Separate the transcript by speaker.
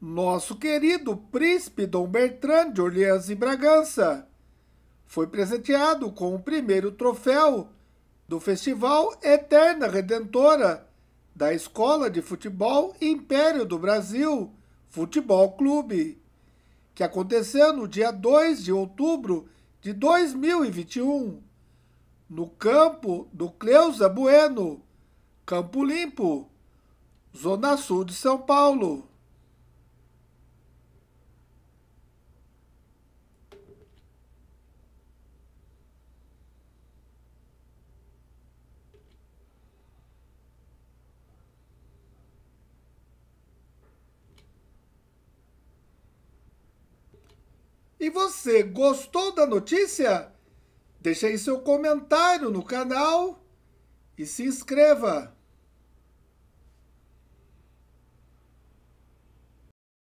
Speaker 1: Nosso querido príncipe Dom Bertrand de Orleans e Bragança foi presenteado com o primeiro troféu do Festival Eterna Redentora da Escola de Futebol Império do Brasil Futebol Clube, que aconteceu no dia 2 de outubro de 2021, no campo do Cleusa Bueno, Campo Limpo, Zona Sul de São Paulo. E você gostou da notícia? Deixe aí seu comentário no canal e se inscreva.